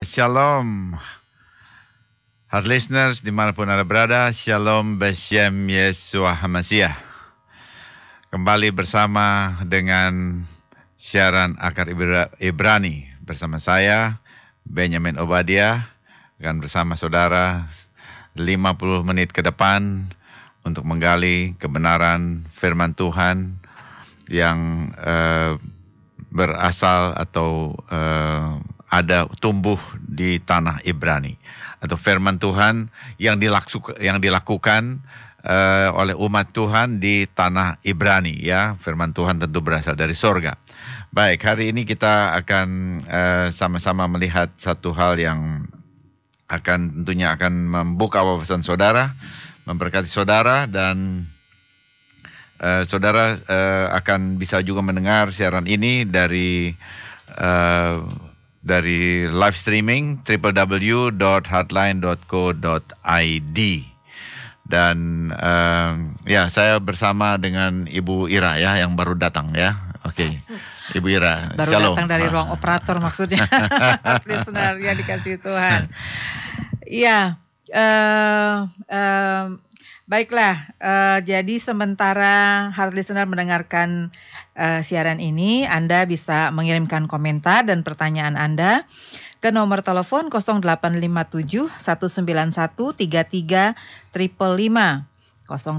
Shalom. Hard listeners dimanapun Anda berada, Shalom Beshem Yesua Hamasiah. Kembali bersama dengan siaran Akar Ibrani bersama saya, Benjamin Obadia, dan bersama saudara 50 menit ke depan untuk menggali kebenaran firman Tuhan yang eh, berasal atau eh, ada tumbuh di tanah Ibrani atau firman Tuhan yang dilaksukan yang dilakukan uh, oleh umat Tuhan di tanah Ibrani ya firman Tuhan tentu berasal dari sorga. Baik, hari ini kita akan sama eh, sama-sama melihat satu hal yang akan tentunya akan membuka wawasan saudara, memberkati saudara dan uh, saudara uh, akan bisa juga mendengar siaran ini dari dari live streaming www.hotline.co.id dan uh, ya saya bersama dengan Ibu Ira ya yang baru datang ya oke okay. Ibu Ira baru Shalom. datang dari ruang operator maksudnya sebenarnya dikasih Tuhan Iya, uh, uh, Baiklah, uh, jadi sementara hard listener mendengarkan uh, siaran ini, Anda bisa mengirimkan komentar dan pertanyaan Anda ke nomor telepon 0857 191 33 555. 0857 191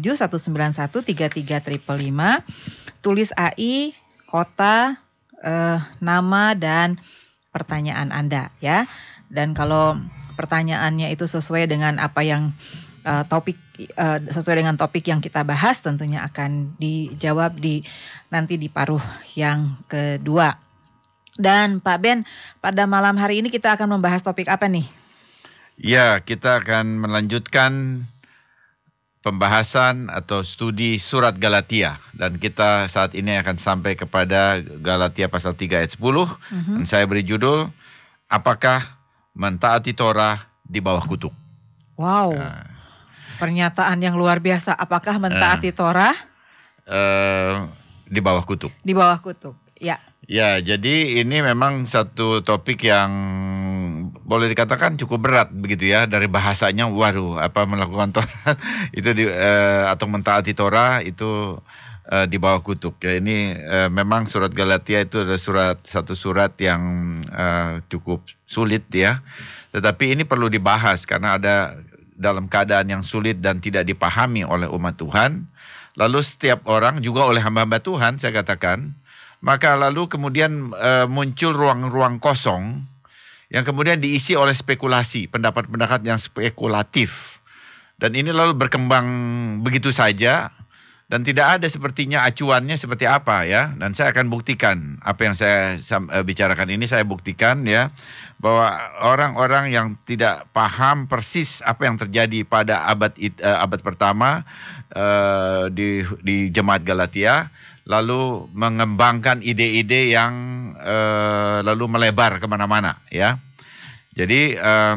33 555. Tulis AI, kota, uh, nama dan pertanyaan Anda ya. Dan kalau pertanyaannya itu sesuai dengan apa yang uh, topik uh, sesuai dengan topik yang kita bahas tentunya akan dijawab di nanti di paruh yang kedua. Dan Pak Ben, pada malam hari ini kita akan membahas topik apa nih? Ya, kita akan melanjutkan pembahasan atau studi surat Galatia dan kita saat ini akan sampai kepada Galatia pasal 3 ayat 10 mm -hmm. dan saya beri judul apakah mentaati Torah di bawah kutuk. Wow. Nah, Pernyataan yang luar biasa. Apakah mentaati uh, Torah? Uh, di bawah kutub. Di bawah kutub, ya. Ya, jadi ini memang satu topik yang boleh dikatakan cukup berat begitu ya dari bahasanya. waru, apa melakukan Torah itu di, uh, atau mentaati Torah itu uh, di bawah kutub. Ya ini uh, memang surat Galatia itu adalah surat satu surat yang uh, cukup sulit ya. Tetapi ini perlu dibahas karena ada dalam keadaan yang sulit dan tidak dipahami oleh umat Tuhan, lalu setiap orang juga oleh hamba-hamba Tuhan saya katakan, maka lalu kemudian e, muncul ruang-ruang kosong yang kemudian diisi oleh spekulasi, pendapat-pendapat yang spekulatif. Dan ini lalu berkembang begitu saja dan tidak ada sepertinya acuannya seperti apa ya dan saya akan buktikan apa yang saya eh, bicarakan ini saya buktikan ya bahwa orang-orang yang tidak paham persis apa yang terjadi pada abad eh, abad pertama uh, di di jemaat Galatia lalu mengembangkan ide-ide yang uh, lalu melebar kemana-mana ya jadi uh,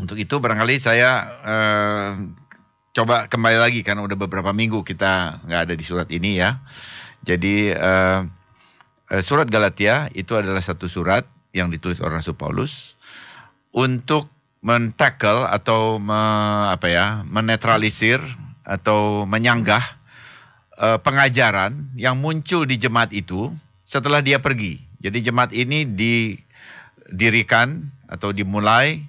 untuk itu barangkali saya uh, coba kembali lagi karena udah beberapa minggu kita nggak ada di surat ini ya. Jadi uh, surat Galatia itu adalah satu surat yang ditulis oleh Rasul Paulus untuk mentackle atau me, apa ya menetralisir atau menyanggah uh, pengajaran yang muncul di jemaat itu setelah dia pergi. Jadi jemaat ini didirikan atau dimulai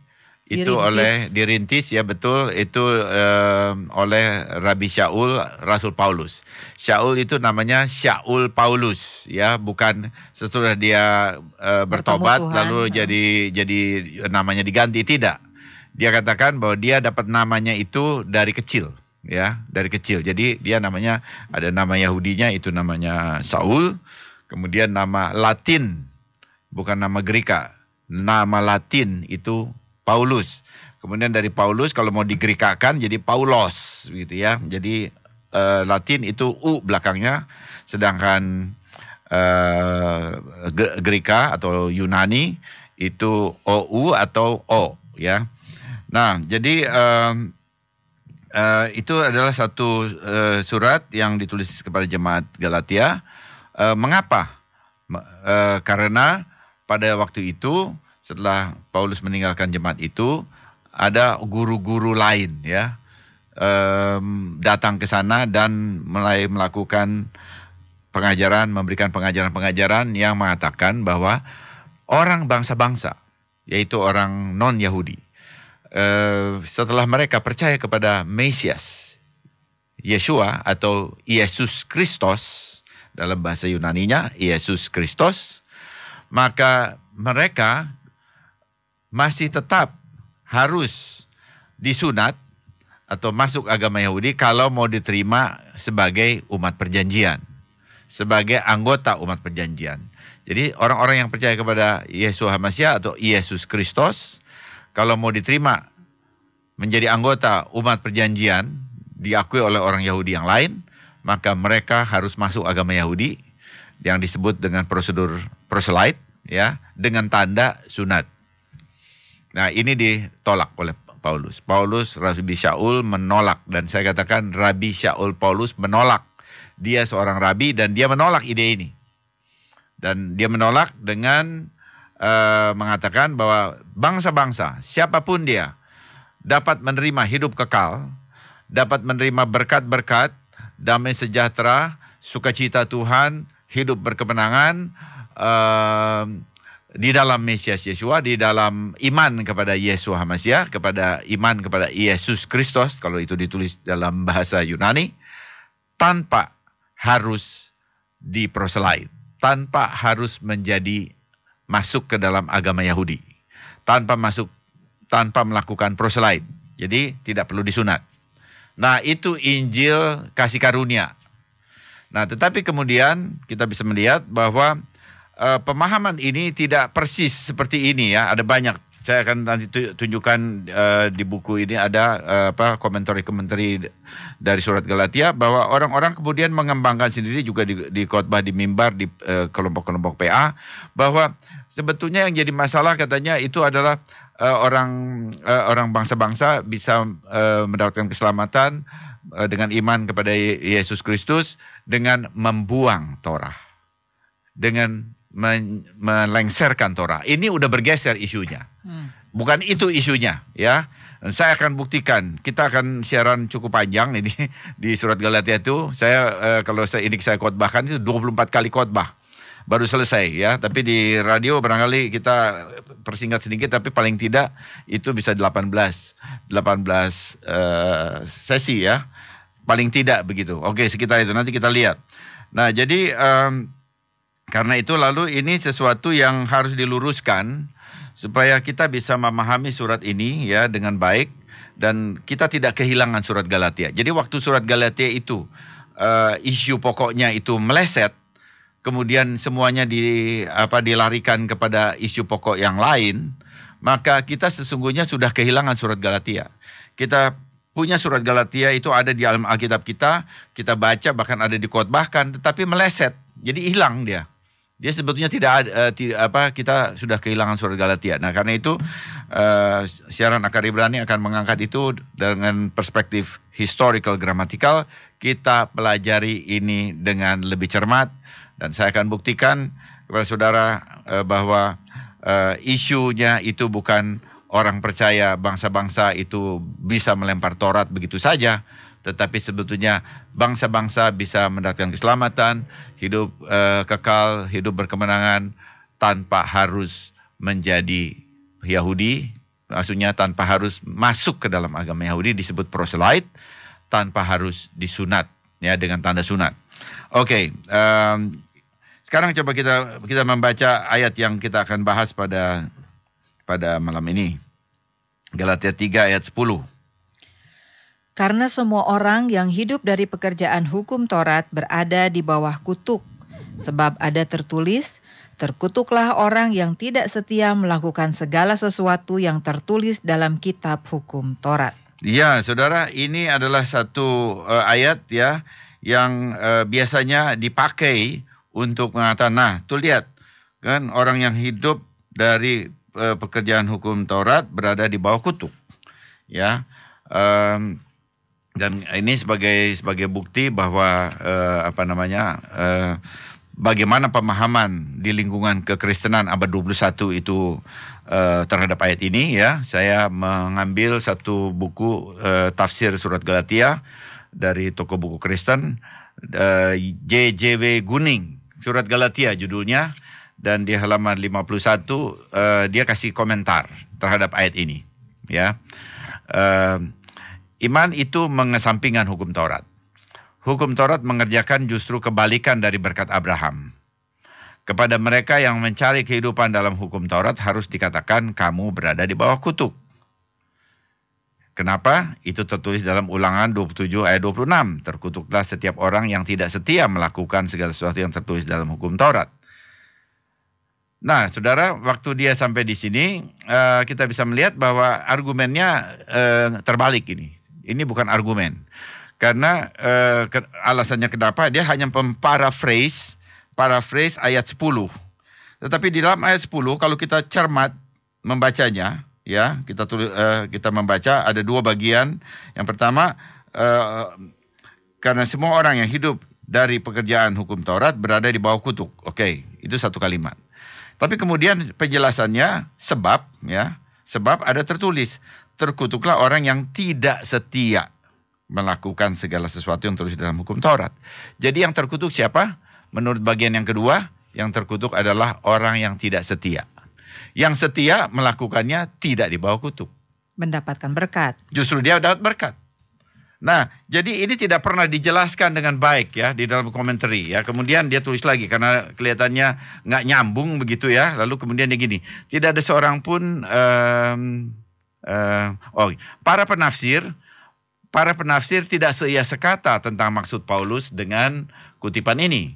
itu dirintis. oleh dirintis ya betul itu uh, oleh Rabi Syaul Rasul Paulus. Syaul itu namanya Syaul Paulus ya bukan setelah dia uh, bertobat lalu ya. jadi jadi namanya diganti tidak. Dia katakan bahwa dia dapat namanya itu dari kecil ya dari kecil. Jadi dia namanya ada nama Yahudinya itu namanya Saul. Kemudian nama Latin bukan nama Greka. Nama Latin itu Paulus. Kemudian dari Paulus kalau mau digerikakan jadi Paulos gitu ya. Jadi uh, Latin itu u belakangnya sedangkan uh, eh, Gerika atau Yunani itu OU atau O ya. Nah, jadi um, uh, itu adalah satu uh, surat yang ditulis kepada jemaat Galatia. Uh, mengapa? Uh, karena pada waktu itu setelah Paulus meninggalkan jemaat itu ada guru-guru lain ya um, datang ke sana dan mulai melakukan pengajaran memberikan pengajaran-pengajaran yang mengatakan bahwa orang bangsa-bangsa yaitu orang non Yahudi uh, eh, setelah mereka percaya kepada Mesias Yeshua atau Yesus Kristus dalam bahasa Yunani-nya Yesus Kristus maka mereka masih tetap harus disunat atau masuk agama Yahudi kalau mau diterima sebagai umat perjanjian, sebagai anggota umat perjanjian. Jadi orang-orang yang percaya kepada Yesus Hamasya atau Yesus Kristus, kalau mau diterima menjadi anggota umat perjanjian, diakui oleh orang Yahudi yang lain, maka mereka harus masuk agama Yahudi yang disebut dengan prosedur proselyte, ya, dengan tanda sunat. Nah ini ditolak oleh Paulus. Paulus Rabi Syaul menolak dan saya katakan Rabi Syaul Paulus menolak. Dia seorang rabi dan dia menolak ide ini. Dan dia menolak dengan uh, mengatakan bahwa bangsa-bangsa siapapun dia dapat menerima hidup kekal, dapat menerima berkat-berkat, damai sejahtera, sukacita Tuhan, hidup berkemenangan, eh, di dalam Mesias Yesua, di dalam iman kepada Yesus Hamasiah, kepada iman kepada Yesus Kristus, kalau itu ditulis dalam bahasa Yunani, tanpa harus diproselain tanpa harus menjadi masuk ke dalam agama Yahudi, tanpa masuk, tanpa melakukan proselain. Jadi tidak perlu disunat. Nah itu Injil kasih karunia. Nah tetapi kemudian kita bisa melihat bahwa Eh, pemahaman ini tidak persis seperti ini ya. Ada banyak. Saya akan nanti tunjukkan uh, di buku ini ada uh, apa komentari-komentari dari surat Galatia bahwa orang-orang kemudian mengembangkan sendiri juga di, di khotbah di mimbar di kelompok-kelompok uh, PA bahwa sebetulnya yang jadi masalah katanya itu adalah uh, orang uh, orang bangsa-bangsa bisa uh, mendapatkan keselamatan uh, dengan iman kepada Yesus Kristus dengan membuang Torah dengan men melengserkan Torah. Ini udah bergeser isunya. Hmm. Bukan itu isunya, ya. Saya akan buktikan. Kita akan siaran cukup panjang ini di surat Galatia itu. Saya eh, kalau saya ini saya khotbahkan itu 24 kali khotbah. Baru selesai ya, tapi di radio barangkali kita persingkat sedikit tapi paling tidak itu bisa 18 18 eh, sesi ya. Paling tidak begitu. Oke, sekitar itu nanti kita lihat. Nah, jadi karena itu lalu ini sesuatu yang harus diluruskan supaya kita bisa memahami surat ini ya dengan baik dan kita tidak kehilangan surat Galatia. Jadi waktu surat Galatia itu uh, isu pokoknya itu meleset, kemudian semuanya di apa dilarikan kepada isu pokok yang lain, maka kita sesungguhnya sudah kehilangan surat Galatia. Kita punya surat Galatia itu ada di dalam Alkitab kita, kita baca bahkan ada di kotbahkan tetapi meleset. Jadi hilang dia dia sebetulnya tidak ada uh, eh, tidak, apa kita sudah kehilangan surat Galatia. Nah, karena itu uh, siaran akar Ibrani akan mengangkat itu dengan perspektif historical gramatikal. Kita pelajari ini dengan lebih cermat dan saya akan buktikan kepada saudara uh, bahwa uh, isunya itu bukan orang percaya bangsa-bangsa itu bisa melempar torat begitu saja tetapi sebetulnya bangsa-bangsa bisa mendapatkan keselamatan, hidup eh, kekal, hidup berkemenangan tanpa harus menjadi Yahudi, maksudnya tanpa harus masuk ke dalam agama Yahudi disebut proselyte, tanpa harus disunat ya dengan tanda sunat. Oke, okay, um, sekarang coba kita kita membaca ayat yang kita akan bahas pada pada malam ini. Galatia 3 ayat 10 karena semua orang yang hidup dari pekerjaan hukum Taurat berada di bawah kutuk, sebab ada tertulis, "Terkutuklah orang yang tidak setia melakukan segala sesuatu yang tertulis dalam kitab hukum Taurat." Ya, saudara, ini adalah satu uh, ayat ya yang uh, biasanya dipakai untuk mengatakan, nah, tuh lihat kan orang yang hidup dari uh, pekerjaan hukum Taurat berada di bawah kutuk, ya. Um, dan ini sebagai sebagai bukti bahwa uh, apa namanya uh, bagaimana pemahaman di lingkungan kekristenan abad 21 itu uh, terhadap ayat ini ya saya mengambil satu buku uh, tafsir surat Galatia dari toko buku Kristen J JJW Guning surat Galatia judulnya dan di halaman 51 uh, dia kasih komentar terhadap ayat ini ya uh, Iman itu mengesampingkan hukum Taurat. Hukum Taurat mengerjakan justru kebalikan dari berkat Abraham. Kepada mereka yang mencari kehidupan dalam hukum Taurat harus dikatakan kamu berada di bawah kutuk. Kenapa? Itu tertulis dalam ulangan 27 ayat 26. Terkutuklah setiap orang yang tidak setia melakukan segala sesuatu yang tertulis dalam hukum Taurat. Nah, saudara, waktu dia sampai di sini, eh, kita bisa melihat bahwa argumennya eh, terbalik ini. Ini bukan argumen. Karena uh, ke, alasannya kenapa dia hanya memparaphrase paraphrase ayat 10. Tetapi di dalam ayat 10 kalau kita cermat membacanya ya, kita tulis, uh, eh, kita membaca ada dua bagian. Yang pertama uh, karena semua orang yang hidup dari pekerjaan hukum Taurat berada di bawah kutuk. Oke, okay, itu satu kalimat. Tapi kemudian penjelasannya sebab ya, sebab ada tertulis terkutuklah orang yang tidak setia melakukan segala sesuatu yang terus dalam hukum Taurat. Jadi yang terkutuk siapa? Menurut bagian yang kedua, yang terkutuk adalah orang yang tidak setia. Yang setia melakukannya tidak dibawa kutuk. Mendapatkan berkat. Justru dia dapat berkat. Nah, jadi ini tidak pernah dijelaskan dengan baik ya di dalam komentari ya. Kemudian dia tulis lagi karena kelihatannya nggak nyambung begitu ya. Lalu kemudian dia gini, tidak ada seorang pun um, uh, oh, para penafsir para penafsir tidak seia sekata tentang maksud Paulus dengan kutipan ini.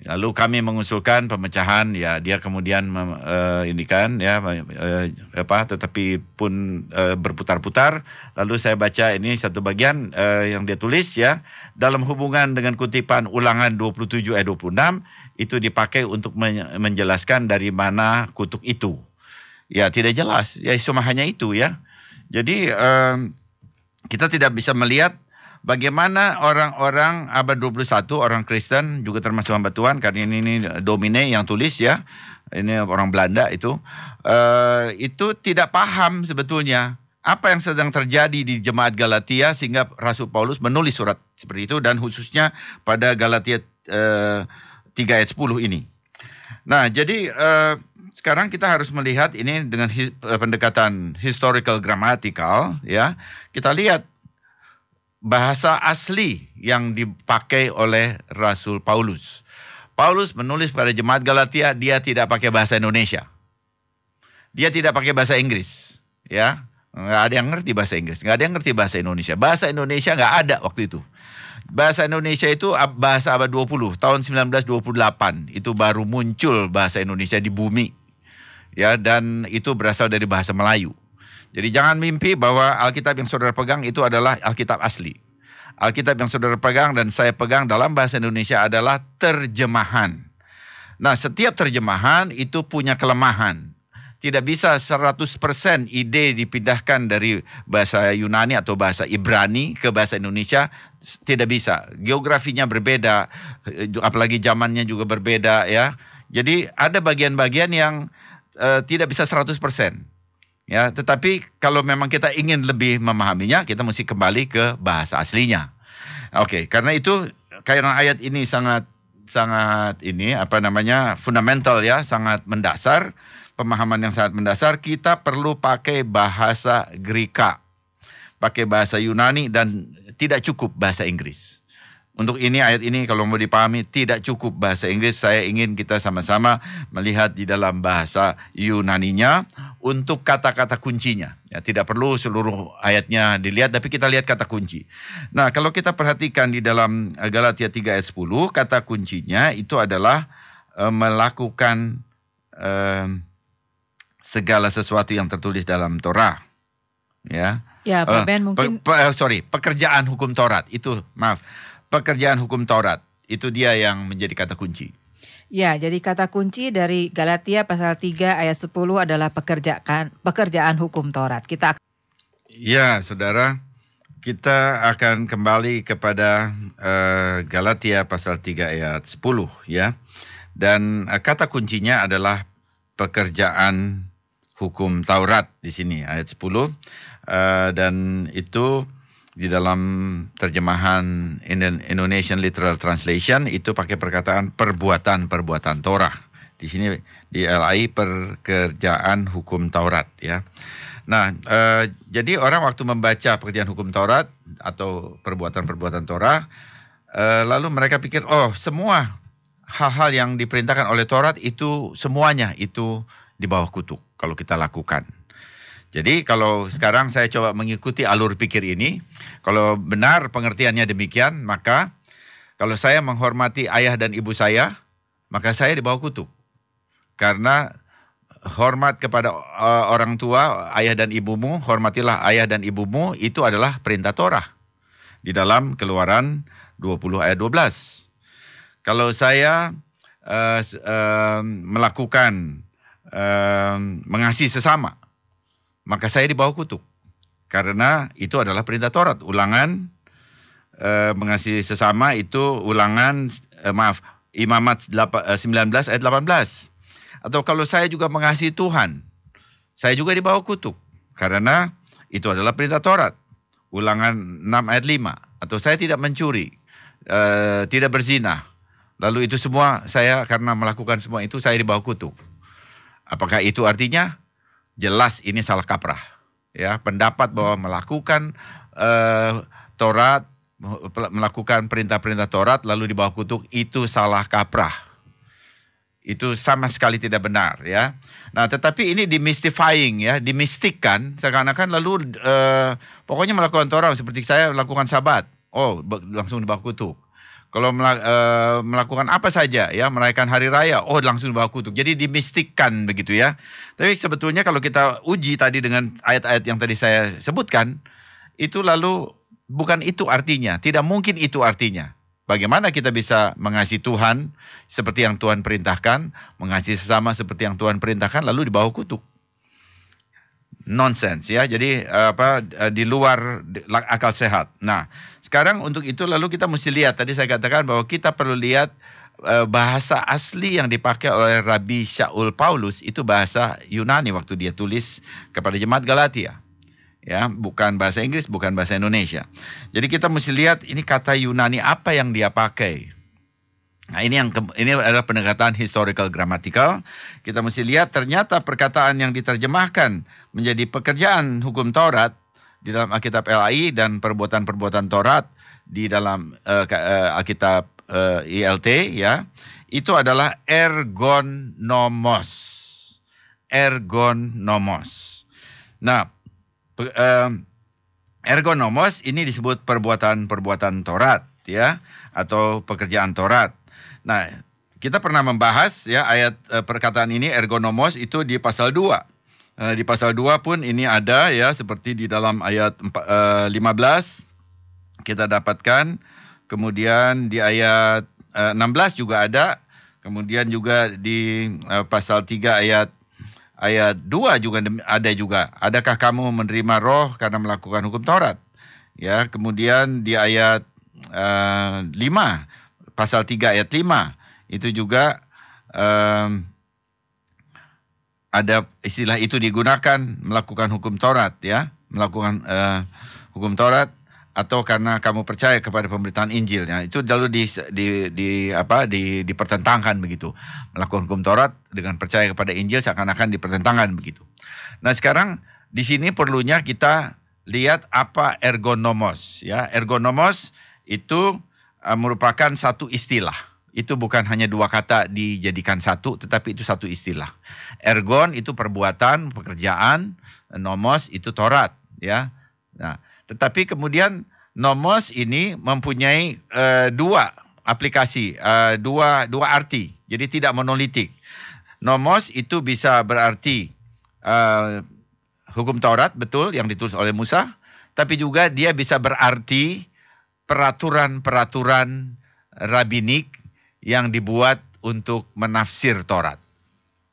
Lalu kami mengusulkan pemecahan ya dia kemudian uh, ini kan ya uh, apa tetapi pun uh, berputar-putar lalu saya baca ini satu bagian uh, yang dia tulis ya dalam hubungan dengan kutipan ulangan 27 ayat 26 itu dipakai untuk menjelaskan dari mana kutuk itu ya tidak jelas. Ya cuma hanya itu ya. Jadi um, kita tidak bisa melihat bagaimana orang-orang abad 21 orang Kristen juga termasuk hamba Tuhan karena ini, ini Domine yang tulis ya. Ini orang Belanda itu uh, itu tidak paham sebetulnya apa yang sedang terjadi di jemaat Galatia sehingga Rasul Paulus menulis surat seperti itu dan khususnya pada Galatia uh, eh, 3 ayat 10 ini. Nah, jadi uh, sekarang kita harus melihat ini dengan his, eh, pendekatan historical grammatical ya. Kita lihat bahasa asli yang dipakai oleh Rasul Paulus. Paulus menulis pada jemaat Galatia dia tidak pakai bahasa Indonesia. Dia tidak pakai bahasa Inggris ya. Nggak ada yang ngerti bahasa Inggris, nggak ada yang ngerti bahasa Indonesia. Bahasa Indonesia nggak ada waktu itu. Bahasa Indonesia itu bahasa abad 20, tahun 1928 itu baru muncul bahasa Indonesia di bumi ya dan itu berasal dari bahasa Melayu. Jadi jangan mimpi bahwa Alkitab yang saudara pegang itu adalah Alkitab asli. Alkitab yang saudara pegang dan saya pegang dalam bahasa Indonesia adalah terjemahan. Nah, setiap terjemahan itu punya kelemahan. Tidak bisa 100% ide dipindahkan dari bahasa Yunani atau bahasa Ibrani ke bahasa Indonesia. Tidak bisa. Geografinya berbeda, eh, apalagi zamannya juga berbeda ya. Jadi ada bagian-bagian yang Eh, tidak bisa 100%. Ya, tetapi kalau memang kita ingin lebih memahaminya, kita mesti kembali ke bahasa aslinya. Oke, okay, karena itu kairan ayat ini sangat sangat ini apa namanya fundamental ya, sangat mendasar, pemahaman yang sangat mendasar, kita perlu pakai bahasa Greka. Pakai bahasa Yunani dan tidak cukup bahasa Inggris. Untuk ini ayat ini kalau mau dipahami tidak cukup bahasa Inggris. Saya ingin kita sama-sama melihat di dalam bahasa Yunani-nya untuk kata-kata kuncinya. Ya, tidak perlu seluruh ayatnya dilihat tapi kita lihat kata kunci. Nah, kalau kita perhatikan di dalam eh, Galatia 3 ayat 10, kata kuncinya itu adalah e, melakukan e, segala sesuatu yang tertulis dalam Torah. Ya. Ya, Pak Ben uh, mungkin pe, pe, sorry, pekerjaan hukum Taurat itu maaf pekerjaan hukum Taurat. Itu dia yang menjadi kata kunci. Ya, jadi kata kunci dari Galatia pasal 3 ayat 10 adalah pekerjaan pekerjaan hukum Taurat. Kita akan... Ya, Saudara, kita akan kembali kepada uh, Galatia pasal 3 ayat 10 ya. Dan uh, kata kuncinya adalah pekerjaan hukum Taurat di sini ayat 10 uh, eh, dan itu di dalam terjemahan Indonesian Literal Translation itu pakai perkataan perbuatan-perbuatan Torah. Di sini di LAI pekerjaan hukum Taurat ya. Nah, e, jadi orang waktu membaca pekerjaan hukum Taurat atau perbuatan-perbuatan Torah, e, lalu mereka pikir, oh semua hal-hal yang diperintahkan oleh Taurat itu semuanya itu di bawah kutuk kalau kita lakukan jadi kalau sekarang saya coba mengikuti alur pikir ini, kalau benar pengertiannya demikian, maka kalau saya menghormati ayah dan ibu saya, maka saya di bawah kutub. Karena hormat kepada uh, orang tua, ayah dan ibumu, hormatilah ayah dan ibumu, itu adalah perintah Torah. Di dalam keluaran 20 ayat 12. Kalau saya uh, uh, melakukan uh, mengasihi sesama, maka saya dibawa kutuk. Karena itu adalah perintah Taurat. Ulangan e, mengasihi sesama itu ulangan e, maaf Imamat 19 eh, ayat 18. Atau kalau saya juga mengasihi Tuhan, saya juga dibawa kutuk karena itu adalah perintah Taurat. Ulangan 6 ayat 5 atau saya tidak mencuri, e, tidak berzina. Lalu itu semua saya karena melakukan semua itu saya dibawa kutuk. Apakah itu artinya jelas ini salah kaprah. Ya, pendapat bahwa melakukan uh, eh, Torat, melakukan perintah-perintah torat, lalu dibawa kutuk itu salah kaprah. Itu sama sekali tidak benar ya. Nah, tetapi ini demystifying ya, dimistikan. seakan-akan lalu eh, pokoknya melakukan Torah seperti saya melakukan sabat. Oh, langsung dibawa kutuk kalau eh, melakukan apa saja ya merayakan hari raya oh langsung bawa kutuk jadi dimistikkan begitu ya tapi sebetulnya kalau kita uji tadi dengan ayat-ayat yang tadi saya sebutkan itu lalu bukan itu artinya tidak mungkin itu artinya bagaimana kita bisa mengasihi Tuhan seperti yang Tuhan perintahkan mengasihi sesama seperti yang Tuhan perintahkan lalu dibawa kutuk nonsense ya jadi eh, apa eh, di luar akal sehat nah sekarang untuk itu lalu kita mesti lihat tadi saya katakan bahwa kita perlu lihat eh, bahasa asli yang dipakai oleh Rabbi Shaul Paulus itu bahasa Yunani waktu dia tulis kepada jemaat Galatia. Ya, bukan bahasa Inggris, bukan bahasa Indonesia. Jadi kita mesti lihat ini kata Yunani apa yang dia pakai. Nah, ini yang ini adalah pendekatan historical grammatical. Kita mesti lihat ternyata perkataan yang diterjemahkan menjadi pekerjaan hukum Taurat di dalam Alkitab LAI dan perbuatan-perbuatan Taurat di dalam uh, uh, Alkitab uh, eh, ILT ya itu adalah ergonomos ergonomos nah uh, ergonomos ini disebut perbuatan-perbuatan Taurat ya atau pekerjaan Taurat nah kita pernah membahas ya ayat uh, perkataan ini ergonomos itu di pasal 2 Eh, di pasal 2 pun ini ada ya seperti di dalam ayat 15 eh, kita dapatkan. Kemudian di ayat 16 eh, juga ada. Kemudian juga di pasal 3 ayat ayat 2 juga ada juga. Adakah kamu menerima roh karena melakukan hukum Taurat? Ya, kemudian di ayat 5 pasal 3 ayat 5 itu juga ada istilah itu digunakan melakukan hukum Taurat ya, melakukan uh, hukum Taurat atau karena kamu percaya kepada pemberitaan Injil ya itu lalu di, di, di apa di, dipertentangkan begitu melakukan hukum Taurat dengan percaya kepada Injil seakan-akan dipertentangkan begitu. Nah sekarang di sini perlunya kita lihat apa ergonomos ya ergonomos itu uh, merupakan satu istilah itu bukan hanya dua kata dijadikan satu, tetapi itu satu istilah. Ergon itu perbuatan, pekerjaan, nomos itu torat, ya. Nah, tetapi kemudian nomos ini mempunyai uh, dua aplikasi, uh, dua dua arti. Jadi tidak monolitik. Nomos itu bisa berarti uh, hukum Taurat betul yang ditulis oleh Musa, tapi juga dia bisa berarti peraturan-peraturan rabinik yang dibuat untuk menafsir Taurat.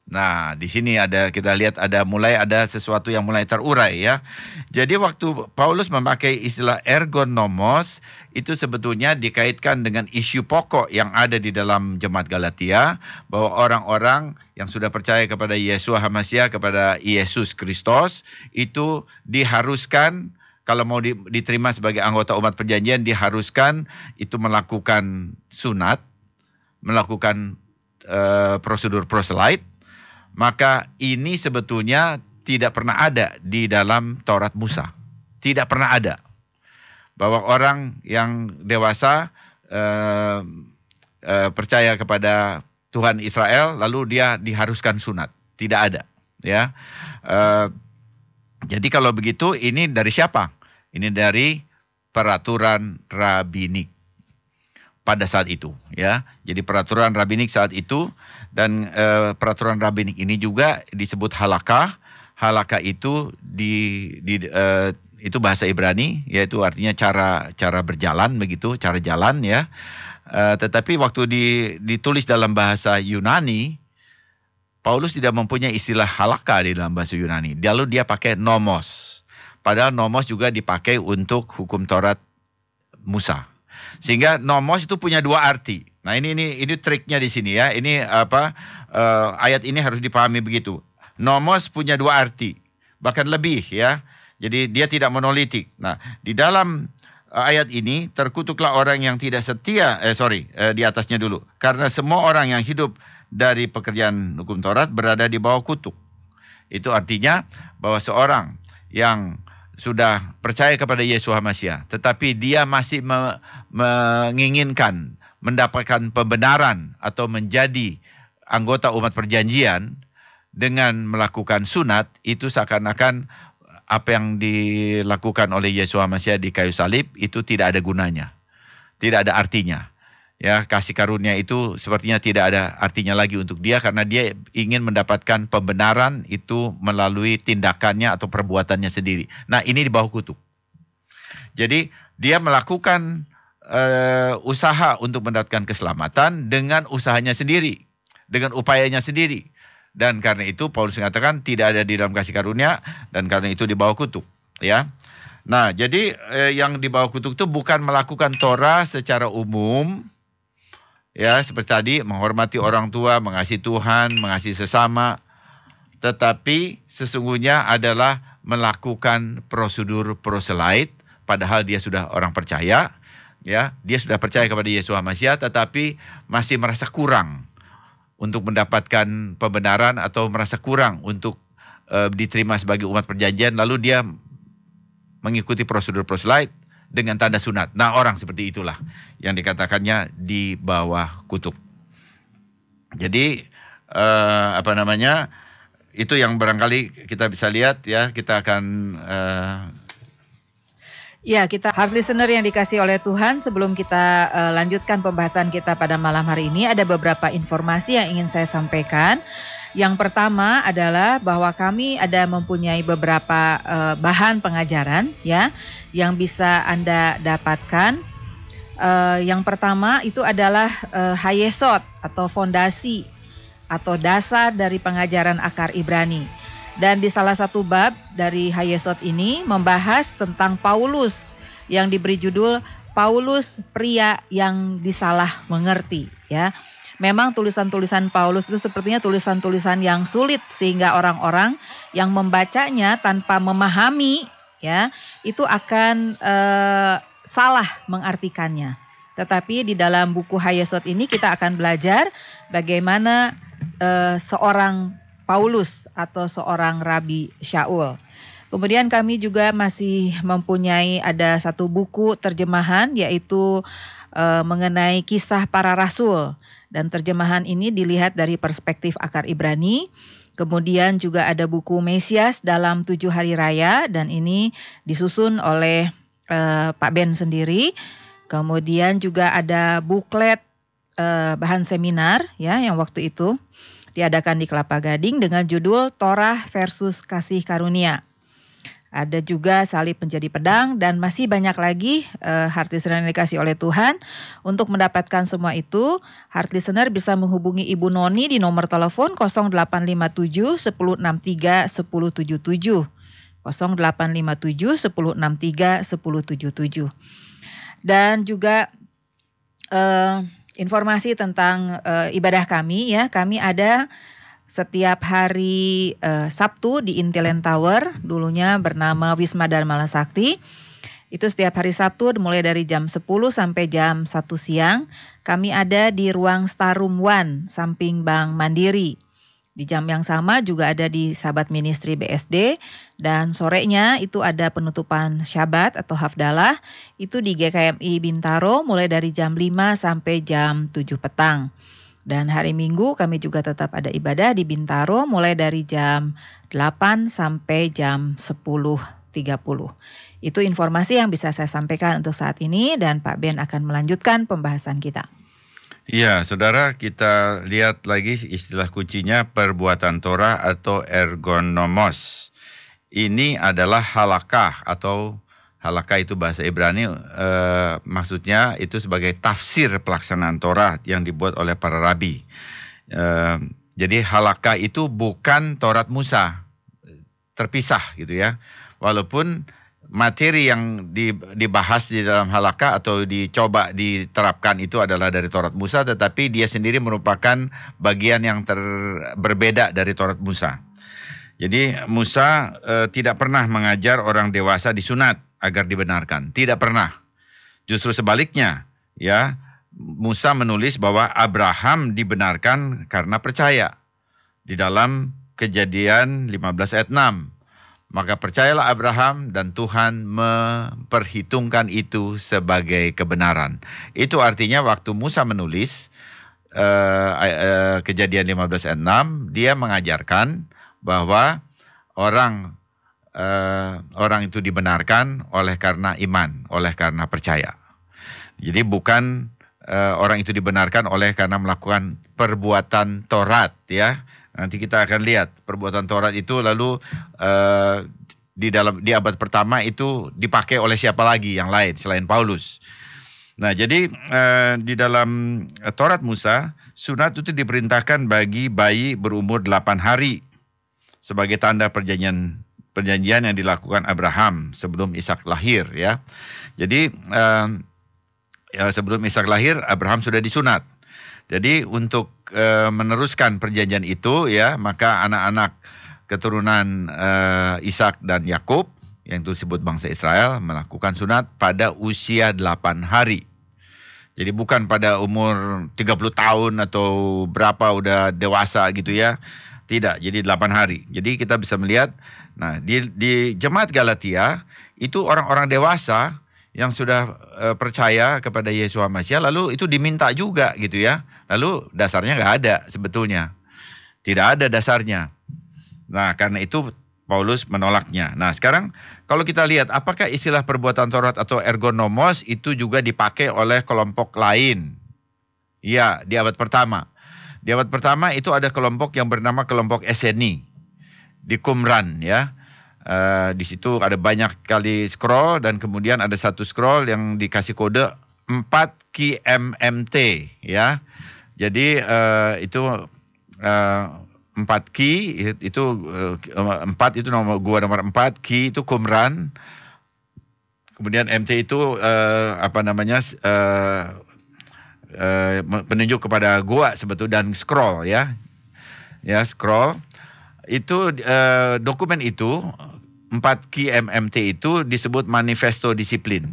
Nah, di sini ada kita lihat ada mulai ada sesuatu yang mulai terurai ya. Jadi waktu Paulus memakai istilah ergonomos itu sebetulnya dikaitkan dengan isu pokok yang ada di dalam jemaat Galatia bahwa orang-orang yang sudah percaya kepada Yesus Hamasia kepada Yesus Kristus itu diharuskan kalau mau diterima sebagai anggota umat perjanjian diharuskan itu melakukan sunat melakukan uh, prosedur proselyte, maka ini sebetulnya tidak pernah ada di dalam Taurat Musa. Tidak pernah ada bahwa orang yang dewasa uh, uh, percaya kepada Tuhan Israel lalu dia diharuskan sunat. Tidak ada, ya. Uh, jadi kalau begitu ini dari siapa? Ini dari peraturan rabbinik pada saat itu ya. Jadi peraturan rabbinik saat itu dan e, peraturan rabbinik ini juga disebut halakah. Halakah itu di di e, itu bahasa Ibrani yaitu artinya cara cara berjalan begitu, cara jalan ya. E, tetapi waktu di, ditulis dalam bahasa Yunani Paulus tidak mempunyai istilah halaka di dalam bahasa Yunani. Lalu dia pakai nomos. Padahal nomos juga dipakai untuk hukum Taurat Musa sehingga nomos itu punya dua arti. Nah, ini ini ini triknya di sini ya. Ini apa uh, ayat ini harus dipahami begitu. Nomos punya dua arti, bahkan lebih ya. Jadi dia tidak monolitik. Nah, di dalam eh, ayat ini terkutuklah orang yang tidak setia eh sorry eh, di atasnya dulu karena semua orang yang hidup dari pekerjaan hukum Taurat berada di bawah kutuk itu artinya bahwa seorang yang sudah percaya kepada Yesus Hamasya, tetapi dia masih me menginginkan mendapatkan pembenaran atau menjadi anggota umat perjanjian dengan melakukan sunat itu seakan-akan apa yang dilakukan oleh Yesus Hamasya di kayu salib itu tidak ada gunanya. Tidak ada artinya ya kasih karunia itu sepertinya tidak ada artinya lagi untuk dia karena dia ingin mendapatkan pembenaran itu melalui tindakannya atau perbuatannya sendiri. Nah, ini di bawah kutuk. Jadi, dia melakukan uh, usaha untuk mendapatkan keselamatan dengan usahanya sendiri, dengan upayanya sendiri. Dan karena itu Paulus mengatakan tidak ada di dalam kasih karunia dan karena itu di bawah kutuk, ya. Nah, jadi eh, yang di bawah kutuk itu bukan melakukan Torah secara umum, ya seperti tadi menghormati orang tua, mengasihi Tuhan, mengasihi sesama, tetapi sesungguhnya adalah melakukan prosedur proselait padahal dia sudah orang percaya, ya, dia sudah percaya kepada Yesus Hamasya tetapi masih merasa kurang untuk mendapatkan pembenaran atau merasa kurang untuk e, diterima sebagai umat perjanjian lalu dia mengikuti prosedur proselait dengan tanda sunat. Nah orang seperti itulah yang dikatakannya di bawah kutub. Jadi eh, apa namanya itu yang barangkali kita bisa lihat ya kita akan eh, Ya, kita hard listener yang dikasih oleh Tuhan sebelum kita uh, lanjutkan pembahasan kita pada malam hari ini ada beberapa informasi yang ingin saya sampaikan. Yang pertama adalah bahwa kami ada mempunyai beberapa uh, bahan pengajaran ya yang bisa Anda dapatkan. Uh, yang pertama itu adalah uh, Hayesot atau fondasi atau dasar dari pengajaran akar Ibrani. Dan di salah satu bab dari Hayesot ini membahas tentang Paulus yang diberi judul Paulus pria yang disalah mengerti ya. Memang tulisan-tulisan Paulus itu sepertinya tulisan-tulisan yang sulit sehingga orang-orang yang membacanya tanpa memahami ya itu akan eh, salah mengartikannya. Tetapi di dalam buku Hayesot ini kita akan belajar bagaimana eh, seorang Paulus atau seorang Rabi Syaul. Kemudian kami juga masih mempunyai ada satu buku terjemahan yaitu e, mengenai kisah para rasul dan terjemahan ini dilihat dari perspektif akar Ibrani. Kemudian juga ada buku Mesias dalam tujuh hari raya dan ini disusun oleh e, Pak Ben sendiri. Kemudian juga ada buklet e, bahan seminar ya yang waktu itu diadakan di Kelapa Gading dengan judul Torah versus Kasih Karunia. Ada juga salib menjadi pedang dan masih banyak lagi uh, eh, heart listener yang dikasih oleh Tuhan. Untuk mendapatkan semua itu, heart listener bisa menghubungi Ibu Noni di nomor telepon 0857 1063 1077. 0857 1063 1077. Dan juga uh, informasi tentang uh, ibadah kami ya. Kami ada setiap hari uh, Sabtu di Intilen Tower, dulunya bernama Wisma Dharma Sakti. Itu setiap hari Sabtu mulai dari jam 10 sampai jam 1 siang. Kami ada di ruang Star Room One, samping Bank Mandiri. Di jam yang sama juga ada di Sahabat Ministry BSD. Dan sorenya itu ada penutupan syabat atau hafdalah itu di GKMI Bintaro mulai dari jam 5 sampai jam 7 petang. Dan hari Minggu kami juga tetap ada ibadah di Bintaro mulai dari jam 8 sampai jam 10.30. Itu informasi yang bisa saya sampaikan untuk saat ini dan Pak Ben akan melanjutkan pembahasan kita. Iya, saudara kita lihat lagi istilah kuncinya perbuatan Torah atau ergonomos ini adalah halakah atau halakah itu bahasa Ibrani e, maksudnya itu sebagai tafsir pelaksanaan Torah yang dibuat oleh para rabi. E, jadi halakah itu bukan Taurat Musa terpisah gitu ya. Walaupun materi yang dibahas di dalam halakah atau dicoba diterapkan itu adalah dari Taurat Musa, tetapi dia sendiri merupakan bagian yang ter, berbeda dari Taurat Musa. Jadi Musa e, tidak pernah mengajar orang dewasa di sunat agar dibenarkan, tidak pernah. Justru sebaliknya, ya Musa menulis bahwa Abraham dibenarkan karena percaya di dalam Kejadian 15 ayat 6. Maka percayalah Abraham dan Tuhan memperhitungkan itu sebagai kebenaran. Itu artinya waktu Musa menulis uh, uh, kejadian 15 ayat 6, dia mengajarkan bahwa orang eh, orang itu dibenarkan oleh karena iman, oleh karena percaya. Jadi bukan eh, orang itu dibenarkan oleh karena melakukan perbuatan torat ya. Nanti kita akan lihat perbuatan torat itu lalu eh, di dalam di abad pertama itu dipakai oleh siapa lagi yang lain selain Paulus. Nah, jadi eh, di dalam eh, Torat Musa, sunat itu diperintahkan bagi bayi berumur 8 hari sebagai tanda perjanjian perjanjian yang dilakukan Abraham sebelum Ishak lahir ya. Jadi eh, ya, sebelum Ishak lahir Abraham sudah disunat. Jadi untuk eh, meneruskan perjanjian itu ya maka anak-anak keturunan eh, Ishak dan Yakub yang itu disebut bangsa Israel melakukan sunat pada usia 8 hari. Jadi bukan pada umur 30 tahun atau berapa udah dewasa gitu ya tidak, jadi 8 hari. Jadi kita bisa melihat nah di di jemaat Galatia itu orang-orang dewasa yang sudah uh, percaya kepada Yesus Masya lalu itu diminta juga gitu ya. Lalu dasarnya nggak ada sebetulnya. Tidak ada dasarnya. Nah, karena itu Paulus menolaknya. Nah, sekarang kalau kita lihat apakah istilah perbuatan Taurat atau ergonomos itu juga dipakai oleh kelompok lain? Ya, di abad pertama. Di abad pertama itu ada kelompok yang bernama kelompok Eseni di Qumran ya. Uh, di situ ada banyak kali scroll dan kemudian ada satu scroll yang dikasih kode 4 QMMT ya. Jadi uh, itu uh, 4 Ki itu uh, eh, 4 itu nomor gua nomor 4, Ki itu Qumran. Kemudian MT itu uh, apa namanya uh, uh, penunjuk kepada gua sebetulnya dan scroll ya. Ya, scroll. Itu uh, dokumen itu 4 KMMT itu disebut manifesto disiplin.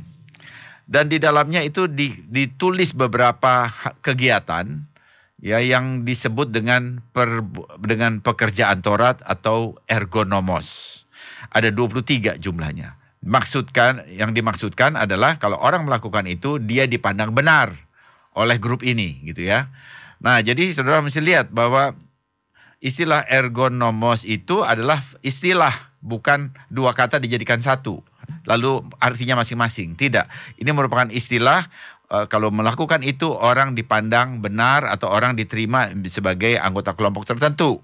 Dan di dalamnya itu ditulis beberapa kegiatan ya yang disebut dengan per, dengan pekerjaan torat atau ergonomos. Ada 23 jumlahnya. Maksudkan yang dimaksudkan adalah kalau orang melakukan itu dia dipandang benar oleh grup ini gitu ya. Nah, jadi saudara mesti lihat bahwa istilah ergonomos itu adalah istilah bukan dua kata dijadikan satu. Lalu artinya masing-masing. Tidak. Ini merupakan istilah eh, kalau melakukan itu orang dipandang benar atau orang diterima sebagai anggota kelompok tertentu.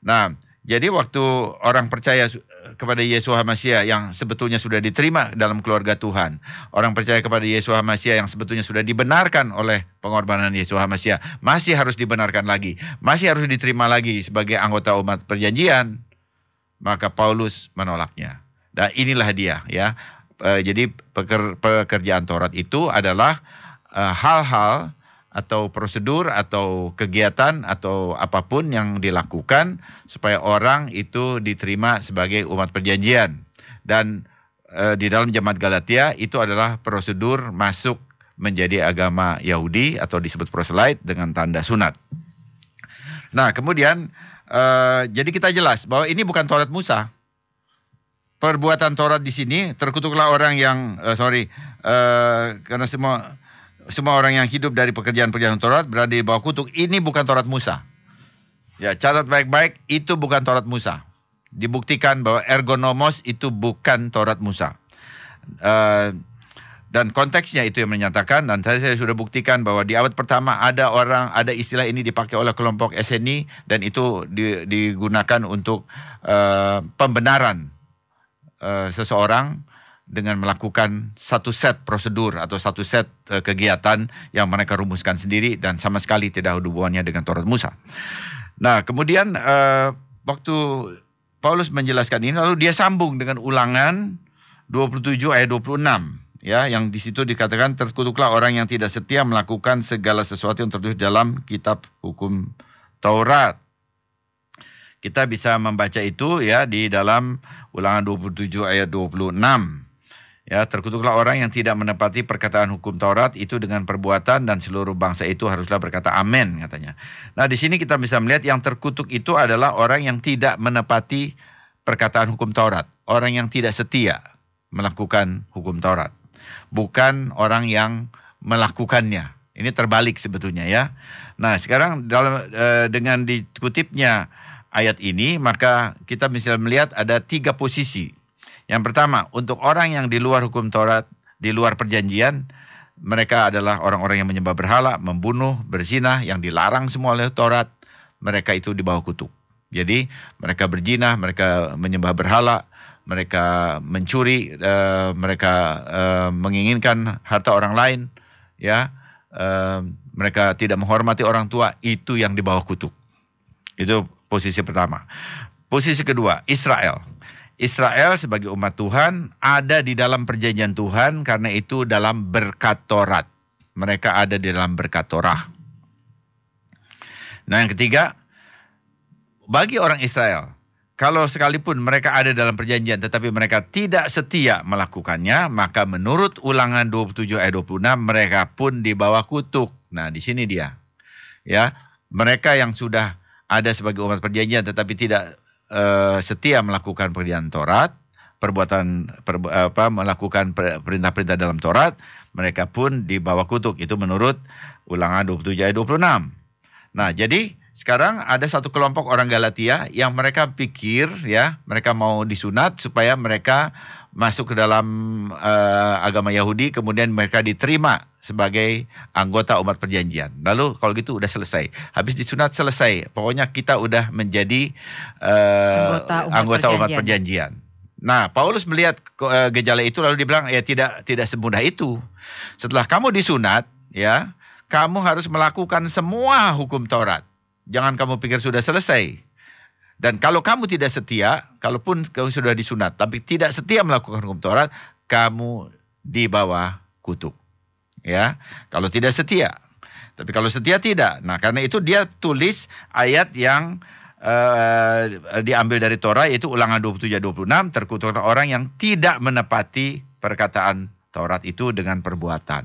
Nah, jadi waktu orang percaya kepada Yesus HaMasya yang sebetulnya sudah diterima dalam keluarga Tuhan. Orang percaya kepada Yesus HaMasya yang sebetulnya sudah dibenarkan oleh pengorbanan Yesus HaMasya. Masih harus dibenarkan lagi. Masih harus diterima lagi sebagai anggota umat perjanjian. Maka Paulus menolaknya. Dan inilah dia ya. Eh, jadi pekerjaan Taurat itu adalah eh, hal -hal atau prosedur atau kegiatan atau apapun yang dilakukan supaya orang itu diterima sebagai umat perjanjian dan e, di dalam jemaat Galatia itu adalah prosedur masuk menjadi agama Yahudi atau disebut proselyte dengan tanda sunat. Nah, kemudian e, jadi kita jelas bahwa ini bukan Taurat Musa. Perbuatan Taurat di sini terkutuklah orang yang e, sorry e, karena semua semua orang yang hidup dari pekerjaan-pekerjaan Taurat berada di bawah kutuk. Ini bukan Taurat Musa. Ya, catat baik-baik, itu bukan Taurat Musa. Dibuktikan bahwa ergonomos itu bukan Taurat Musa. Uh, dan konteksnya itu yang menyatakan dan saya, sudah buktikan bahwa di abad pertama ada orang ada istilah ini dipakai oleh kelompok SNI dan itu di, digunakan untuk uh, pembenaran uh, seseorang dengan melakukan satu set prosedur atau satu set uh, kegiatan yang mereka rumuskan sendiri dan sama sekali tidak hubungannya dengan Taurat Musa. Nah, kemudian uh, waktu Paulus menjelaskan ini lalu dia sambung dengan ulangan 27 ayat 26 ya yang di situ dikatakan terkutuklah orang yang tidak setia melakukan segala sesuatu yang tertulis dalam kitab hukum Taurat kita bisa membaca itu ya di dalam ulangan 27 ayat 26. Ya, terkutuklah orang yang tidak menepati perkataan hukum Taurat itu dengan perbuatan dan seluruh bangsa itu haruslah berkata amin katanya. Nah, di sini kita bisa melihat yang terkutuk itu adalah orang yang tidak menepati perkataan hukum Taurat, orang yang tidak setia melakukan hukum Taurat. Bukan orang yang melakukannya. Ini terbalik sebetulnya ya. Nah, sekarang dalam eh, dengan dikutipnya ayat ini, maka kita bisa melihat ada tiga posisi yang pertama, untuk orang yang di luar hukum Taurat, di luar perjanjian, mereka adalah orang-orang yang menyembah berhala, membunuh, berzinah, yang dilarang semua oleh Taurat. Mereka itu di bawah kutuk. Jadi mereka berzinah, mereka menyembah berhala, mereka mencuri, uh, mereka uh, menginginkan harta orang lain, ya. Uh, mereka tidak menghormati orang tua, itu yang di bawah kutuk. Itu posisi pertama. Posisi kedua, Israel. Israel sebagai umat Tuhan ada di dalam perjanjian Tuhan karena itu dalam berkat Taurat. Mereka ada di dalam berkat Torah. Nah yang ketiga, bagi orang Israel, kalau sekalipun mereka ada dalam perjanjian tetapi mereka tidak setia melakukannya, maka menurut ulangan 27 ayat 26 mereka pun di bawah kutuk. Nah di sini dia. ya Mereka yang sudah ada sebagai umat perjanjian tetapi tidak uh, setia melakukan perintah Torat, perbuatan per, apa melakukan perintah-perintah dalam Taurat, mereka pun dibawa kutuk. Itu menurut Ulangan 27 ayat 26. Nah, jadi sekarang ada satu kelompok orang Galatia yang mereka pikir ya, mereka mau disunat supaya mereka masuk ke dalam uh, agama Yahudi kemudian mereka diterima sebagai anggota umat perjanjian. Lalu kalau gitu udah selesai. Habis disunat selesai. Pokoknya kita udah menjadi uh, anggota umat anggota perjanjian. Umat perjanjian. Nah, Paulus melihat uh, gejala itu lalu dibilang ya tidak tidak semudah itu. Setelah kamu disunat, ya, kamu harus melakukan semua hukum Taurat. Jangan kamu pikir sudah selesai. Dan kalau kamu tidak setia, kalaupun kamu sudah disunat, tapi tidak setia melakukan hukum Taurat, kamu di bawah kutuk. Ya, kalau tidak setia. Tapi kalau setia tidak. Nah, karena itu dia tulis ayat yang uh, diambil dari Torah yaitu Ulangan 27 26 terkutuklah orang yang tidak menepati perkataan Taurat itu dengan perbuatan.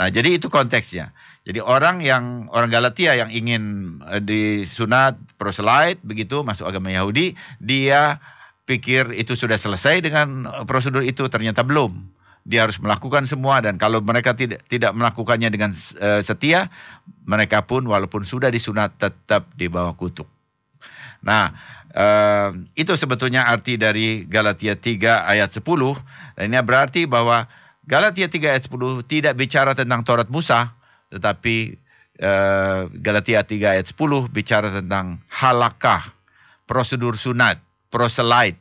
Nah, jadi itu konteksnya. Jadi orang yang orang Galatia yang ingin eh, disunat proselyte begitu masuk agama Yahudi, dia pikir itu sudah selesai dengan eh, prosedur itu ternyata belum. Dia harus melakukan semua dan kalau mereka tidak tidak melakukannya dengan uh, setia, mereka pun walaupun sudah disunat tetap di bawah kutuk. Nah, uh, itu sebetulnya arti dari Galatia 3 ayat 10. Dan ini berarti bahwa Galatia 3 ayat 10 tidak bicara tentang Taurat Musa, tetapi eh, Galatia 3 ayat 10 bicara tentang halakah, prosedur sunat, proselite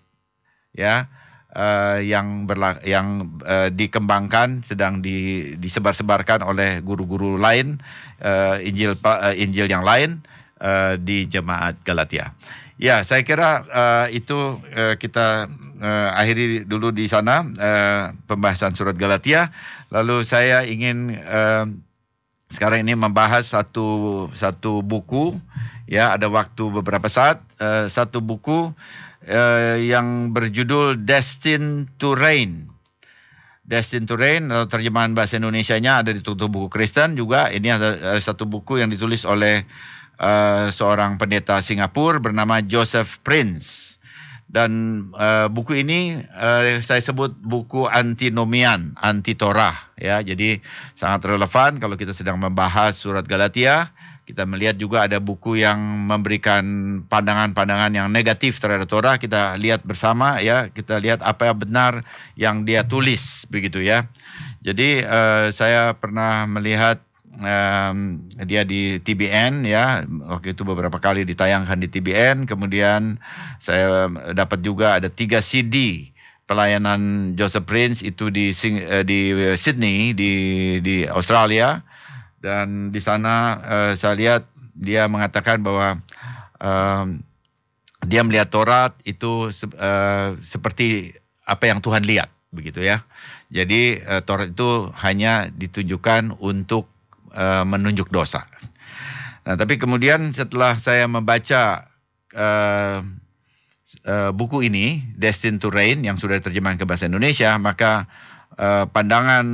ya. Uh, yang berla yang uh, dikembangkan sedang di disebar-sebarkan oleh guru-guru lain uh, Injil uh, Injil yang lain uh, di jemaat Galatia. Ya, saya kira uh, itu uh, kita uh, akhiri dulu di sana uh, pembahasan surat Galatia. Lalu saya ingin uh, sekarang ini membahas satu satu buku ya ada waktu beberapa saat uh, satu buku uh, yang berjudul Destined to Reign. Destined to Reign atau terjemahan bahasa Indonesia-nya ada di tutup buku Kristen juga. Ini ada uh, satu buku yang ditulis oleh uh, seorang pendeta Singapura bernama Joseph Prince. Dan uh, buku ini uh, saya sebut buku antinomian, anti Torah ya. Jadi sangat relevan kalau kita sedang membahas surat Galatia, kita melihat juga ada buku yang memberikan pandangan-pandangan yang negatif terhadap Torah, kita lihat bersama ya, kita lihat apa yang benar yang dia tulis begitu ya. Jadi uh, saya pernah melihat um, dia di TBN ya waktu itu beberapa kali ditayangkan di TBN kemudian saya dapat juga ada tiga CD pelayanan Joseph Prince itu di eh, di Sydney di di Australia dan di sana uh, saya lihat dia mengatakan bahwa um, dia melihat Taurat itu uh, seperti apa yang Tuhan lihat begitu ya. Jadi uh, Taurat itu hanya ditunjukkan untuk e, menunjuk dosa. Nah, tapi kemudian setelah saya membaca e, e, buku ini, Destined to Rain, yang sudah diterjemahkan ke bahasa Indonesia, maka e, pandangan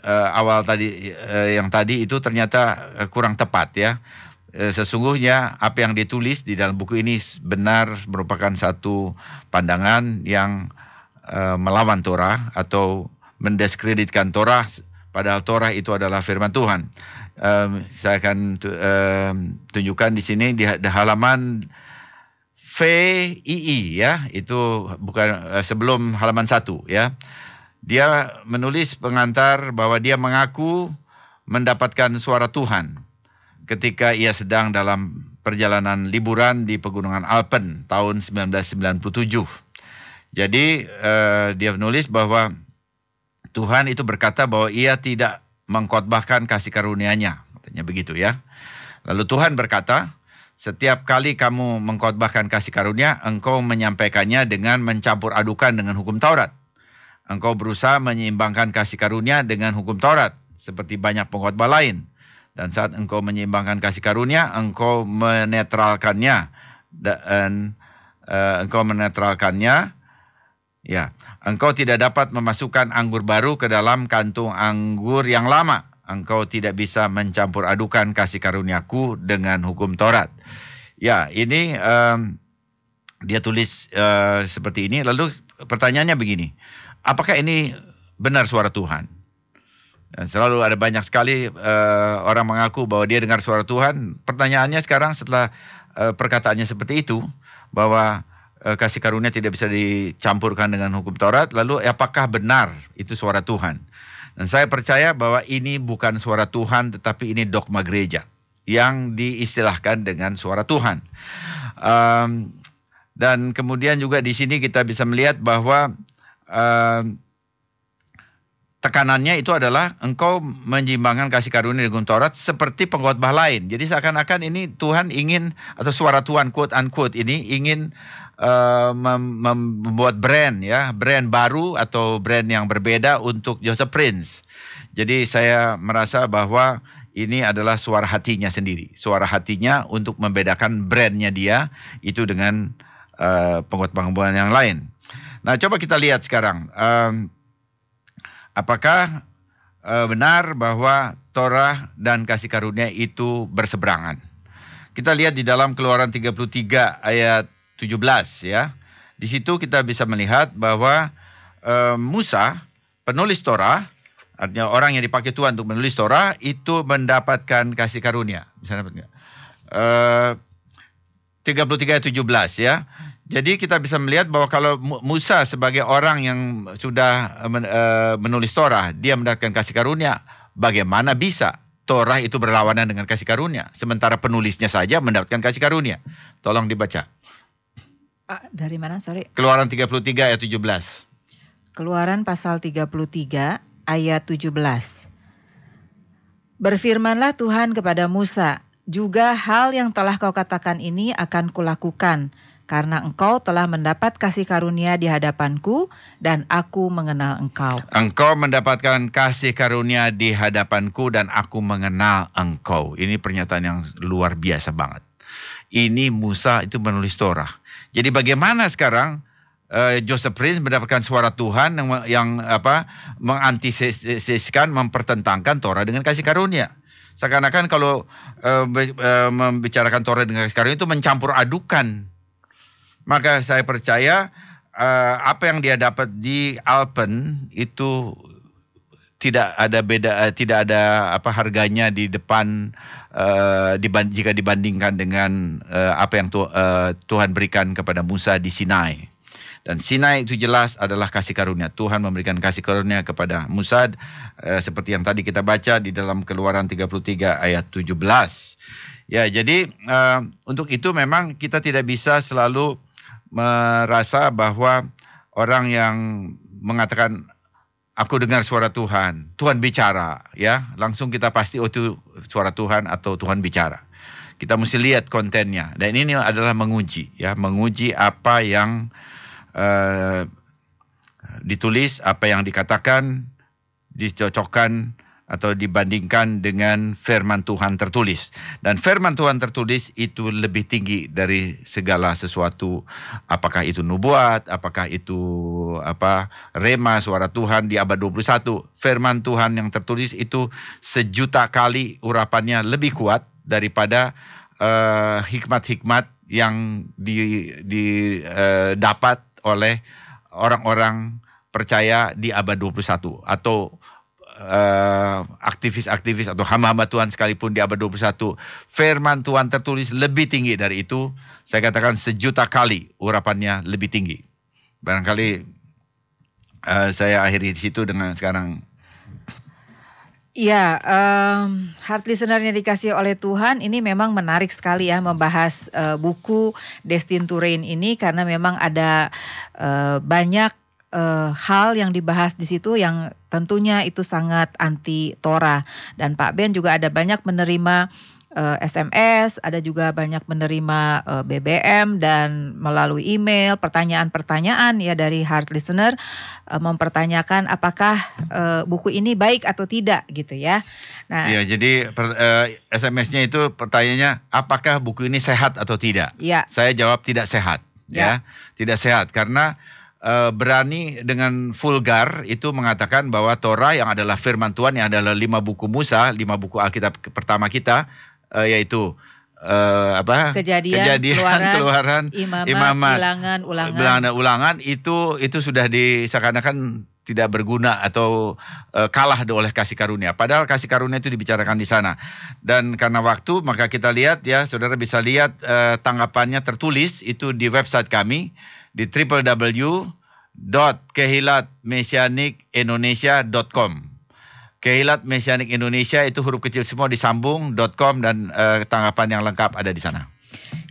e, awal tadi e, yang tadi itu ternyata kurang tepat ya. sesungguhnya apa yang ditulis di dalam buku ini benar merupakan satu pandangan yang melawan Torah atau mendiskreditkan Torah, padahal Torah itu adalah firman Tuhan um, saya akan um, tunjukkan di sini di, di halaman VII ya, itu bukan eh, sebelum halaman satu ya. Dia menulis pengantar bahwa dia mengaku mendapatkan suara Tuhan ketika ia sedang dalam perjalanan liburan di pegunungan Alpen tahun 1997. Jadi uh, dia menulis bahwa Tuhan itu berkata bahwa ia tidak mengkhotbahkan kasih karunia-Nya, katanya begitu ya. Lalu Tuhan berkata, setiap kali kamu mengkhotbahkan kasih karunia, engkau menyampaikannya dengan mencampur adukan dengan hukum Taurat. Engkau berusaha menyeimbangkan kasih karunia dengan hukum Taurat, seperti banyak pengkhotbah lain. Dan saat engkau menyeimbangkan kasih karunia, engkau menetralkannya dan uh, eh, engkau menetralkannya ya Engkau tidak dapat memasukkan anggur baru ke dalam kantung anggur yang lama. Engkau tidak bisa mencampur adukan kasih karuniaku dengan hukum Taurat. Ya, ini um, dia tulis uh, seperti ini. Lalu pertanyaannya begini, apakah ini benar suara Tuhan? Dan selalu ada banyak sekali uh, orang mengaku bahwa dia dengar suara Tuhan. Pertanyaannya sekarang setelah uh, perkataannya seperti itu, bahwa Eh, kasih karunia tidak bisa dicampurkan dengan hukum Taurat. Lalu eh, apakah benar itu suara Tuhan? Dan saya percaya bahwa ini bukan suara Tuhan tetapi ini dogma gereja yang diistilahkan dengan suara Tuhan. Um, dan kemudian juga di sini kita bisa melihat bahwa um, tekanannya itu adalah engkau menyimbangkan kasih karunia dengan Taurat seperti pengkhotbah lain. Jadi seakan-akan ini Tuhan ingin atau suara Tuhan quote unquote ini ingin uh, membuat brand ya, brand baru atau brand yang berbeda untuk Joseph Prince. Jadi saya merasa bahwa ini adalah suara hatinya sendiri, suara hatinya untuk membedakan brandnya dia itu dengan uh, pengkhotbah-pengkhotbah yang lain. Nah, coba kita lihat sekarang. uh, Apakah uh, benar bahwa Torah dan kasih karunia itu berseberangan? Kita lihat di dalam Keluaran 33 ayat 17 ya. Di situ kita bisa melihat bahwa e, Musa penulis Torah artinya orang yang dipakai Tuhan untuk menulis Torah itu mendapatkan kasih karunia. Misalnya, uh, 33 ayat 17 ya. Jadi kita bisa melihat bahwa kalau Musa sebagai orang yang sudah eh, eh, menulis Torah, dia mendapatkan kasih karunia, bagaimana bisa Torah itu berlawanan dengan kasih karunia, sementara penulisnya saja mendapatkan kasih karunia. Tolong dibaca. Ah, dari mana, sorry? Keluaran 33 ayat 17. Keluaran pasal 33 ayat 17. Berfirmanlah Tuhan kepada Musa, juga hal yang telah kau katakan ini akan kulakukan karena engkau telah mendapat kasih karunia di hadapanku dan aku mengenal engkau. Engkau mendapatkan kasih karunia di hadapanku dan aku mengenal engkau. Ini pernyataan yang luar biasa banget. Ini Musa itu menulis Torah. Jadi bagaimana sekarang eh, Joseph Prince mendapatkan suara Tuhan yang, yang apa mengantisiskan mempertentangkan Torah dengan kasih karunia. Seakan-akan kalau uh, be, eh, membicarakan Torah dengan kasih karunia itu mencampur adukan maka saya percaya uh, apa yang dia dapat di Alpen itu tidak ada beda uh, tidak ada apa harganya di depan uh, diban jika dibandingkan dengan uh, apa yang tu, uh, Tuhan berikan kepada Musa di Sinai. Dan Sinai itu jelas adalah kasih karunia. Tuhan memberikan kasih karunia kepada Musa uh, seperti yang tadi kita baca di dalam Keluaran 33 ayat 17. Ya, jadi uh, untuk itu memang kita tidak bisa selalu merasa bahwa orang yang mengatakan aku dengar suara Tuhan, Tuhan bicara, ya, langsung kita pasti oh itu suara Tuhan atau Tuhan bicara. Kita mesti lihat kontennya. Dan ini adalah menguji, ya, menguji apa yang uh, ditulis, apa yang dikatakan, dicocokkan atau dibandingkan dengan firman Tuhan tertulis. Dan firman Tuhan tertulis itu lebih tinggi dari segala sesuatu, apakah itu nubuat, apakah itu apa rema suara Tuhan di abad 21. Firman Tuhan yang tertulis itu sejuta kali urapannya lebih kuat daripada hikmat eh, hikmat-hikmat yang di didapat eh, uh, oleh orang-orang percaya di abad 21 atau Eh, aktivis-aktivis uh, atau hamba-hamba Tuhan sekalipun di abad 21, firman Tuhan tertulis lebih tinggi dari itu. Saya katakan sejuta kali urapannya lebih tinggi. Barangkali uh, saya akhiri di situ dengan sekarang Ya, um, sebenarnya listener yang dikasih oleh Tuhan ini memang menarik sekali ya membahas uh, buku Destin to ini karena memang ada uh, banyak uh, hal yang dibahas di situ yang tentunya itu sangat anti Torah dan Pak Ben juga ada banyak menerima uh, eh, SMS, ada juga banyak menerima uh, eh, BBM dan melalui email pertanyaan-pertanyaan ya dari hard listener uh, mempertanyakan apakah uh, buku ini baik atau tidak gitu ya. Nah, ya jadi per, uh, SMS-nya itu pertanyaannya apakah buku ini sehat atau tidak? Ya. Saya jawab tidak sehat ya, ya. tidak sehat karena Eh, berani dengan vulgar itu mengatakan bahwa Torah yang adalah firman Tuhan yang adalah lima buku Musa, lima buku Alkitab pertama kita uh, yaitu uh, apa kejadian, kejadian keluaran, keluaran imamat, ulangan, ulangan. Ulangan, itu itu sudah disakanakan tidak berguna atau uh, kalah oleh kasih karunia. Padahal kasih karunia itu dibicarakan di sana. Dan karena waktu maka kita lihat ya saudara bisa lihat uh, tanggapannya tertulis itu di website kami di www.kehilatmesianikindonesia.com. Kehilat Mesianik Indonesia itu huruf kecil semua disambung .com dan uh, tanggapan yang lengkap ada di sana.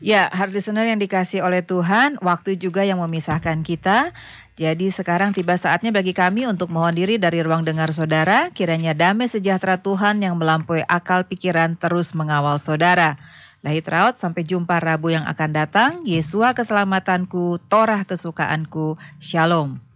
Ya, hard listener yang dikasih oleh Tuhan, waktu juga yang memisahkan kita. Jadi sekarang tiba saatnya bagi kami untuk mohon diri dari ruang dengar saudara, kiranya damai sejahtera Tuhan yang melampaui akal pikiran terus mengawal saudara. Lahit raut, sampai jumpa Rabu yang akan datang. Yesua keselamatanku, Torah kesukaanku, Shalom.